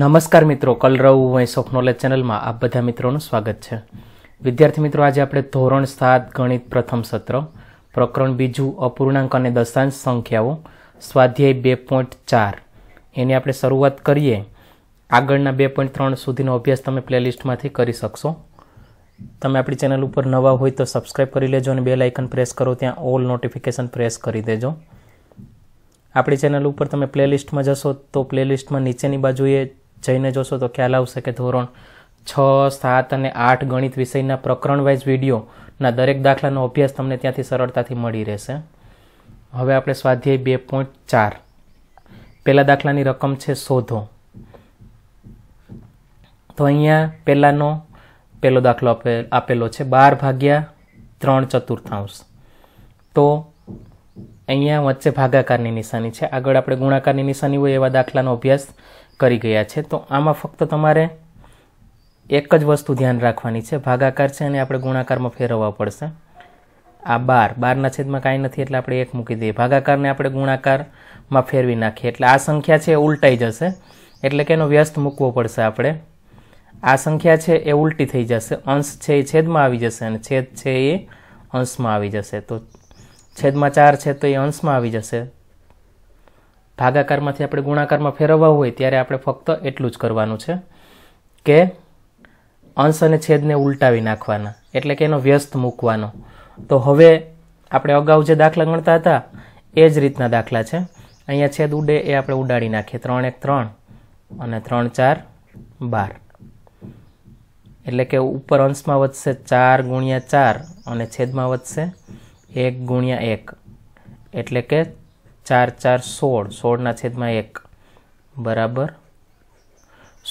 નમસ્કાર મિત્રો કલરવ voice of knowledge ચેનલમાં આપ બધા મિત્રોનું સ્વાગત છે વિદ્યાર્થી મિત્રો આજે આપણે ધોરણ સાત ગણિત પ્રથમ સત્ર પ્રકરણ બીજું અપૂર્ણાંક અને દશાંશ સંખ્યાઓ સ્વાધ્યાય બે પોઈન્ટ ચાર એની આપણે શરૂઆત કરીએ આગળના બે પોઈન્ટ ત્રણ સુધીનો અભ્યાસ તમે પ્લેલિસ્ટમાંથી કરી શકશો તમે આપણી ચેનલ ઉપર નવા હોય તો સબસ્ક્રાઈબ કરી લેજો અને બેલ આઇકન પ્રેસ કરો ત્યાં ઓલ નોટિફિકેશન પ્રેસ કરી દેજો આપણી ચેનલ ઉપર તમે પ્લેલિસ્ટમાં જશો તો પ્લેલિસ્ટમાં નીચેની બાજુએ જઈને જોશો તો ખ્યાલ આવશે કે ધોરણ છ સાત અને આઠ ગણિત વિષયના પ્રકરણ વાઇઝ વિડીયોના દરેક દાખલાનો અભ્યાસ તમને ત્યાંથી સરળતાથી મળી રહેશે હવે આપણે સ્વાધ્યાય બે પોઈન્ટ ચાર પહેલા દાખલાની રકમ છે શોધો તો અહીંયા પહેલાંનો પહેલો દાખલો આપેલો છે બાર ભાગ્યા ત્રણ ચતુર્થાંશ તો અહીંયા વચ્ચે ભાગાકારની નિશાની છે આગળ આપણે ગુણાકારની નિશાની હોય એવા દાખલાનો અભ્યાસ કરી ગયા છે તો આમાં ફક્ત તમારે એક જ વસ્તુ ધ્યાન રાખવાની છે ભાગાકાર છે અને આપણે ગુણાકારમાં ફેરવવા પડશે આ બાર બારના છેદમાં કાંઈ નથી એટલે આપણે એક મૂકી દઈએ ભાગાકારને આપણે ગુણાકારમાં ફેરવી નાખીએ એટલે આ સંખ્યા છે એ ઉલટાઈ જશે એટલે કે એનો વ્યસ્ત મૂકવો પડશે આપણે આ સંખ્યા છે એ ઉલટી થઈ જશે અંશ છે એ છેદમાં આવી જશે અને છેદ છે એ અંશમાં આવી જશે તો છેદમાં ચાર છે તો એ અંશમાં આવી જશે ભાગાકારમાંથી આપણે ગુણાકારમાં ફેરવવા હોય ત્યારે આપણે ફક્ત એટલું જ કરવાનું છે કે અંશ અને છેદને ઉલટાવી નાખવાના એટલે કે એનો વ્યસ્ત મૂકવાનો તો હવે આપણે અગાઉ જે દાખલા ગણતા હતા એ જ રીતના દાખલા છે અહીંયા છેદ ઉડે એ આપણે ઉડાડી નાખીએ ત્રણ એક ત્રણ અને ત્રણ ચાર બાર એટલે કે ઉપર અંશમાં વધશે ચાર ગુણ્યા ચાર અને છેદમાં વધશે એક ગુણ્યા એક એટલે કે ચાર ચાર સોળ સોળના છેદમાં એક બરાબર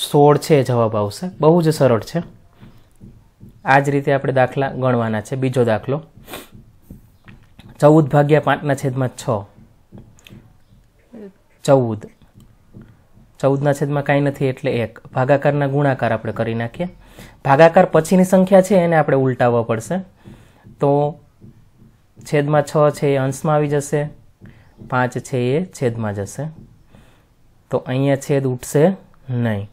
સોળ છે જવાબ આવશે બહુ જ સરળ છે આ જ રીતે આપણે દાખલા ગણવાના છે બીજો દાખલો ચૌદ ભાગ્યા પાંચના છેદમાં છ ચૌદ ચૌદના છેદમાં કાંઈ નથી એટલે એક ભાગાકારના ગુણાકાર આપણે કરી નાખીએ ભાગાકાર પછીની સંખ્યા છે એને આપણે ઉલટાવવા પડશે તો છેદમાં છ છે એ અંશમાં આવી જશે પાંચ છે એ છેદમાં જશે તો અહીંયા છેદ ઉઠશે નહીં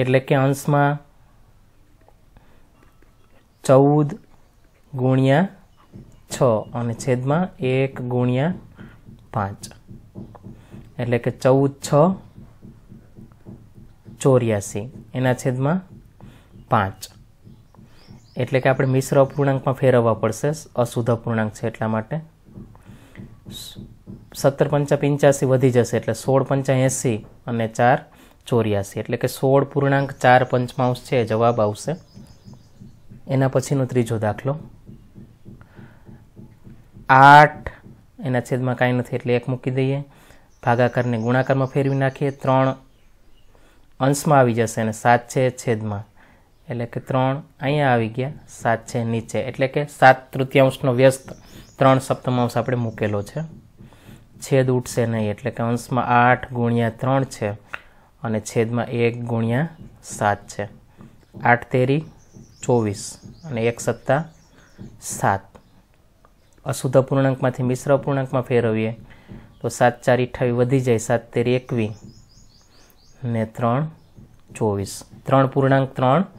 એટલે કે અંશમાં ચૌદ ગુણ્યા છ અને છેદમાં એક ગુણ્યા પાંચ એટલે કે ચૌદ છ ચોર્યાસી એના છેદમાં પાંચ એટલે કે આપણે મિશ્ર અપૂર્ણાંકમાં ફેરવવા પડશે અશુદ્ધ અપૂર્ણાંક છે એટલા માટે સત્તર પંચા પંચ્યાસી વધી જશે એટલે સોળ પંચા એંસી અને ચાર ચોર્યાસી એટલે કે સોળ પૂર્ણાંક ચાર પંચમાંશ છે જવાબ આવશે એના પછીનો ત્રીજો દાખલો આઠ એના છેદમાં કાંઈ નથી એટલે એક મૂકી દઈએ ભાગાકારને ગુણાકારમાં ફેરવી નાખીએ ત્રણ અંશમાં આવી જશે અને સાત છે છેદમાં એટલે કે ત્રણ અહીંયા આવી ગયા સાત છે નીચે એટલે કે સાત તૃતીયાંશનો વ્યસ્ત ત્રણ સપ્તમાંશ આપણે મૂકેલો છે છેદ ઉઠશે નહીં એટલે કે અંશમાં આઠ ગુણ્યા ત્રણ છે અને છેદમાં એક ગુણ્યા સાત છે આઠ તેરી ચોવીસ અને એક સત્તા સાત અશુદ્ધ પૂર્ણાંકમાંથી મિશ્ર પૂર્ણાંકમાં ફેરવીએ તો સાત ચાર અઠ્ઠાવીસ વધી જાય સાત તેરી એકવીસ ને ત્રણ ચોવીસ ત્રણ પૂર્ણાંક ત્રણ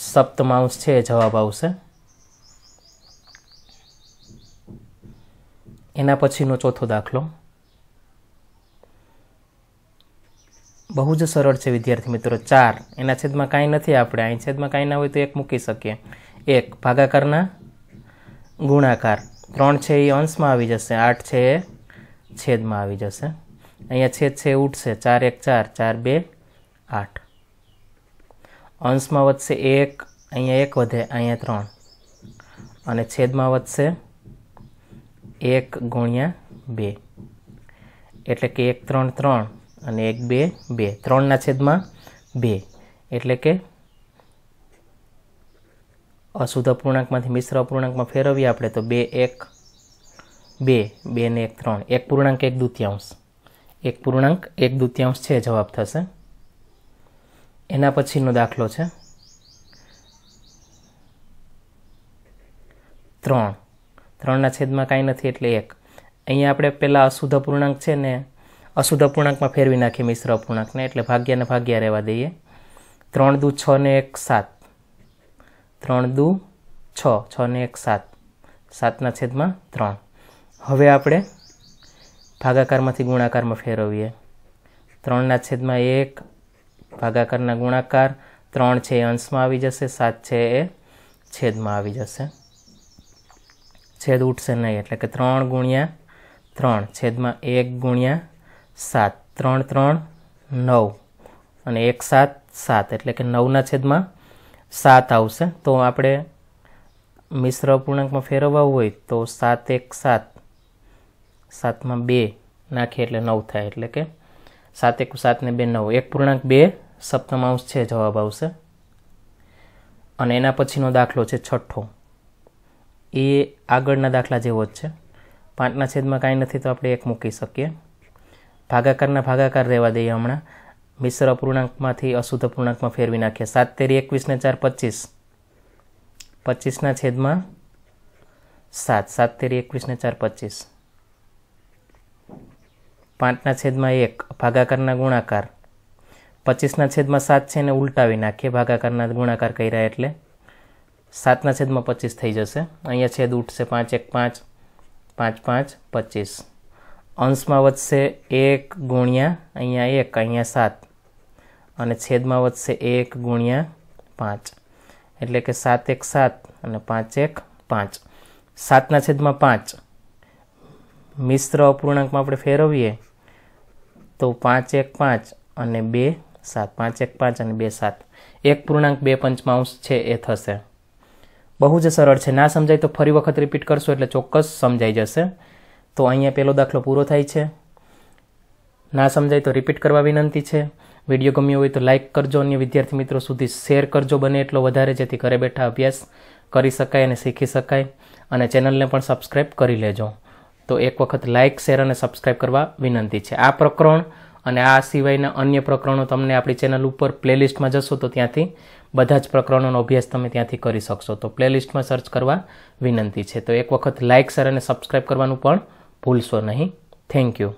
સપ્તમાંશ છે જવાબ આવશે એના પછીનો ચોથો દાખલો બહુ જ સરળ છે વિદ્યાર્થી મિત્રો ચાર એના છેદમાં કાંઈ નથી આપણે અહીં છેદમાં કાંઈ ના હોય તો એક મૂકી શકીએ એક ભાગાકારના ગુણાકાર ત્રણ છે એ અંશમાં આવી જશે આઠ છે એ છેદમાં આવી જશે અહીંયા છેદ છે ઉઠશે ચાર એક ચાર ચાર બે આઠ અંશમાં વધશે એક અહીંયા એક વધે અહીંયા ત્રણ અને છેદમાં વધશે એક ગુણ્યા બે એટલે કે એક ત્રણ ત્રણ અને એક બે બે ત્રણના છેદમાં બે એટલે કે અશુદ્ધ પૂર્ણાંકમાંથી મિશ્ર અપૂર્ણાંકમાં ફેરવીએ આપણે તો બે એક બે બે ને એક ત્રણ એક પૂર્ણાંક એક દૂત્યાંશ એક પૂર્ણાંક એક દૂતિયાંશ છે જવાબ થશે એના પછીનો દાખલો છે ત્રણ ત્રણના છેદમાં કાંઈ નથી એટલે એક અહીંયા આપણે પહેલાં અશુદ્ધ અપૂર્ણાંક છે ને અશુદ્ધ પૂર્ણાંકમાં ફેરવી નાખીએ મિશ્ર અપૂર્ણાંકને એટલે ભાગ્યને ભાગ્યા રહેવા દઈએ ત્રણ દુ છ ને એક સાત ત્રણ દુ છ છ ને એક સાત સાતના છેદમાં ત્રણ હવે આપણે ભાગાકારમાંથી ગુણાકારમાં ફેરવીએ ત્રણના છેદમાં એક ભાગાકારના ગુણાકાર ત્રણ છે એ અંશમાં આવી જશે સાત છે એ છેદમાં આવી જશે છેદ ઉઠશે નહીં એટલે કે ત્રણ ગુણ્યા ત્રણ છેદમાં એક ગુણ્યા સાત ત્રણ ત્રણ નવ અને એક સાત સાત એટલે કે નવના છેદમાં સાત આવશે તો આપણે મિશ્ર પૂર્ણાંકમાં ફેરવવા હોય તો સાત એક સાત સાતમાં બે નાખીએ એટલે નવ થાય એટલે કે સાત એક સાત ને બે નવ એક પૂર્ણાંક બે સપ્તમાંશ છે જવાબ આવશે અને એના પછીનો દાખલો છે છઠ્ઠો એ આગળના દાખલા જેવો જ છે પાંચના છેદમાં કાંઈ નથી તો આપણે એક મૂકી શકીએ ભાગાકારના ભાગાકાર રહેવા દઈએ હમણાં મિશ્ર અપૂર્ણાંકમાંથી અશુદ્ધ અપૂર્ણાંકમાં ફેરવી નાખીએ સાત તેરી એકવીસને ચાર પચીસ પચીસના છેદમાં સાત સાત તેરી એકવીસને ચાર પચીસ પાંચના છેદમાં એક ભાગાકારના ગુણાકાર પચીસના છેદમાં સાત છે એને ઉલટાવી નાખીએ ભાગાકારના ગુણાકાર કર્યા એટલે સાતના છેદમાં પચીસ થઈ જશે અહીંયા છેદ ઉઠશે પાંચ એક પાંચ પાંચ પાંચ પચીસ અંશમાં વધશે એક ગુણ્યા અહીંયા એક અહીંયા સાત અને છેદમાં વધશે એક ગુણ્યા પાંચ એટલે કે સાત એક સાત અને પાંચ એક પાંચ સાતના છેદમાં પાંચ મિશ્ર અપૂર્ણાંકમાં આપણે ફેરવીએ તો પાંચ એક પાંચ અને બે સાત પાંચ એક પાંચ અને બે સાત એક પૂર્ણાંક બે પંચમાંશ છે એ થશે બહુ જ સરળ છે ના સમજાય તો ફરી વખત રિપીટ કરશો એટલે ચોક્કસ સમજાઈ જશે તો અહીંયા પહેલો દાખલો પૂરો થાય છે ના સમજાય તો રિપીટ કરવા વિનંતી છે વિડીયો ગમ્યો હોય તો લાઇક કરજો અન્ય વિદ્યાર્થી મિત્રો સુધી શેર કરજો બને એટલો વધારે જેથી ઘરે બેઠા અભ્યાસ કરી શકાય અને શીખી શકાય અને ચેનલને પણ સબસ્ક્રાઈબ કરી લેજો તો એક વખત લાઇક શેર અને સબસ્ક્રાઈબ કરવા વિનંતી છે આ પ્રકરણ અને આ સિવાયના અન્ય પ્રકરણો તમને આપણી ચેનલ ઉપર પ્લેલિસ્ટમાં જશો તો ત્યાંથી બધા જ પ્રકરણોનો અભ્યાસ તમે ત્યાંથી કરી શકશો તો પ્લેલિસ્ટમાં સર્ચ કરવા વિનંતી છે તો એક વખત લાઇક શેર અને સબસ્ક્રાઈબ કરવાનું પણ ભૂલશો નહીં થેન્ક યુ